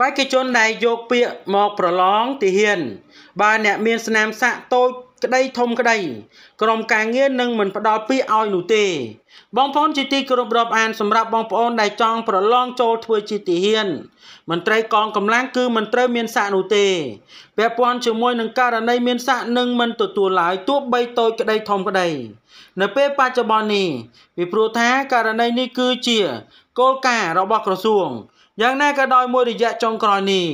បេក្ខជនដែលយកពាក្យមកប្រឡងទាហានបើអ្នកមានស្នាមសាក់តូចក្តីធំក្តីក្រមការងារនឹងមិនផ្ដល់ពាក្យឲ្យនោះទេបងប្អូនជាទីគោរពរាប់អានសម្រាប់បងប្អូនដែលចង់ប្រឡងចូលធ្វើជាទាហានមន្ត្រីកងកម្លាំងគឺមិនត្រូវមានសាកនោះទេពាក់ព័ន្ធជាមួយនឹងករណីមានសាកនឹងមិនទទួលឡើយទោះបីតូចក្តីធំក្តី នៅពេលបច្ចុប្បន្ននេះពីព្រោះថាករណីនេះគឺជាគោលការណ៍របស់ក្រសួងយ៉ាងណាក៏ដោយមួយរយៈចុងក្រោយនេះ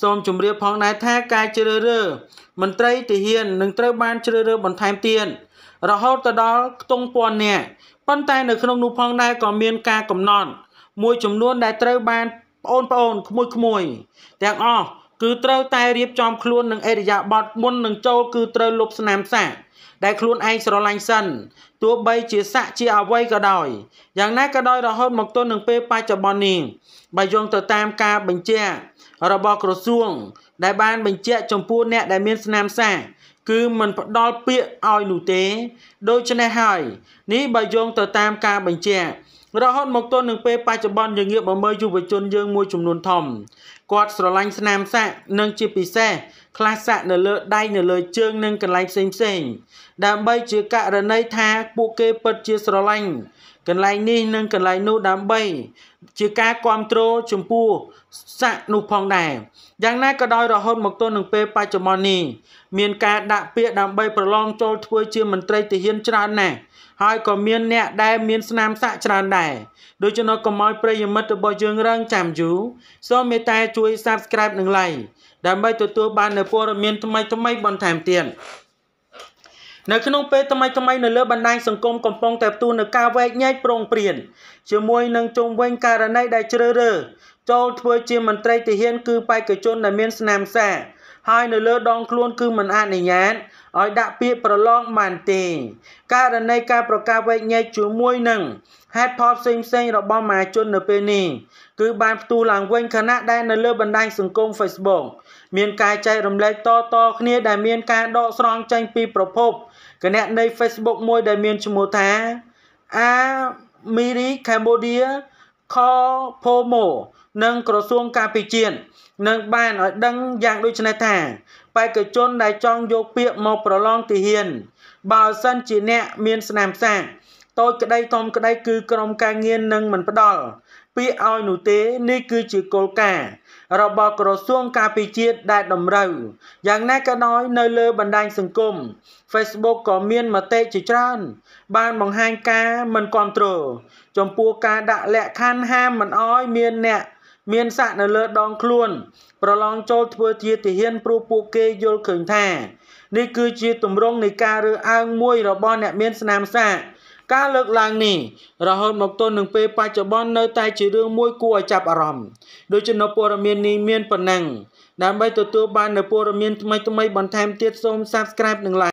សូមជម្រាបផងដែរថាការជ្រើសរើសមន្ត្រីទាហាននឹងត្រូវបានជ្រើសរើបន្ថែមទៀតរហូតទៅដល់ខ្ទង់ពាន់នាក់ប៉ុន្តែនៅក្នុងនោះផងដែរក៏មានការកំណត់មួយចំនួនដែលត្រូវបានប្អូនប្អូនក្មួយក្មួយទាំងអស់គឺត្រូវតែរៀបចំខ្លួននឹងអេរិយាបថមុននឹងចូលគឺត្រូវលុបស្នាមសាកដែលខ្លួនឯងស្រឡាញ់សិនទោះបីជាស័កជាអវ័យក៏ដោយយ៉ាងណាក៏ដោយរហូតមកទល់នឹងពេលបច្ចុប្បន្ននេះបើយោងទៅតាមការបញ្ជាក់របស់ក្រសួងដែលបាន បញ្ជាក់ចំពោះអ្នកដែលមានស្នាមសាកគឺមិនផ្ដល់ពាក្យឲ្យនោះទេ ដូច្នេះហើយ នេះបើយោងទៅតាមការបញ្ជាក់រហូតមកទល់នឹងពេលបច្ចុប្បន្នយើងងាកមកមើលយុវជនយើងមួយចំនួនធំគាត់ស្រឡាញ់ស្នាមសាក់និងជាពិសេសខ្លះសាក់នៅលើដៃនៅលើជើងនិងកន្លែងផ្សេងផ្សេងដើម្បីជាករណីថាពួកគេពិតជាស្រឡាញ់កន្លែងនេះនិងកន្លែងនោះដើម្បី ជាការគ្រប់គ្រងចំពោះស័កនោះផងដែរយ៉ាងណាក៏ដោយរហូតមកទល់នឹងពេលបច្ចុប្បន្ននេះមានការដាក់ពាក្យដើម្បីប្រឡងចូលធ្វើជាមន្ត្រីទាហានច្រើនណាស់ហើយក៏មានអ្នកដែលមានស្នាមសាក់ច្រើនដែរដូច្នោះកុំឲ្យប្រិយមិត្តរបស់យើងរងចាំយូរសូមមេត្តា ជួយ Subscribe និង Like ដើម្បីទទួលបាននូវព័ត៌មានថ្មីៗបន្ថែមទៀតនៅក្នុងពេលថ្មីថ្មីនៅលើបណ្ដាញសង្គមកំពុងតែផ្ទុះនៅការវែកញែកប្រងព្រានជាមួយនឹងជុំវិញករណីដែលជ្រើរើចូលធ្វើជាមន្ត្រីទាហានគឺបេក្ខជនដែលមានស្នាមសារហើយនៅលើដងខ្លួនគឺមិនអនុញ្ញាតឲ្យដាក់ពាក្យប្រឡងបានទេ ករណីការប្រកាសវែកញែកជាមួយនឹងហេតុផលផ្សេងផ្សេងរបស់មហាជននៅពេលនេះគឺបានផ្ទុះឡើងវិញខណៈដែលនៅលើបណ្ដាញសង្គម Facebook មានការចែករំលែកតតគ្នាដែលមានការដកស្រង់ចេញពីប្រភពគណនី Facebook មួយដែលមានឈ្មោះថា Amiri Cambodia Khopomo និងក្រសួងការពារជាតិនឹងបានឲ្យដឹងយ៉ាងដូចនេះថាបេក្ខជនដែលចង់យកពាក្យមកប្រឡងទាហានបើសិនជាអ្នកមានស្នាមសាកតូចក្តីធំក្តីគឺក្រមការងារនឹងមិនផ្ដល់ពាក្យឲ្យនោះទេនេះគឺជាគោលការណ៍របស់ក្រសួងការពារជាតិដែលតម្រូវយ៉ាងណាក៏ដោយនៅលើបណ្ដាញសង្គម Facebook ក៏មានមតិជាច្រើន បានបង្ហាញការមិនគ្រប់គ្រងចំពោះការដាក់លក្ខខណ្ឌហាមមិនអោយមានអ្នកមានស័កនៅលើដងខ្លួនប្រឡងចូលធ្វើជាទាហានព្រោះពួកគេយល់ឃើញថានេះគឺជាទម្រង់នៃការរើអើងមួយ របស់អ្នកមានស្នាមសាកការលើកឡើង នេះរហូតមកទល់នឹងពេលបច្ចុប្បន្ននៅតែជារឿងមួយគួរឲ្យចាប់អារម្មណ៍ដូចជានៅព័ត៌មាននេះមានប៉ុណ្ណឹងដើម្បីទទួលបាននូវព័ត៌មានថ្មីៗបន្ថែមទៀតសូម Subscribe និង Like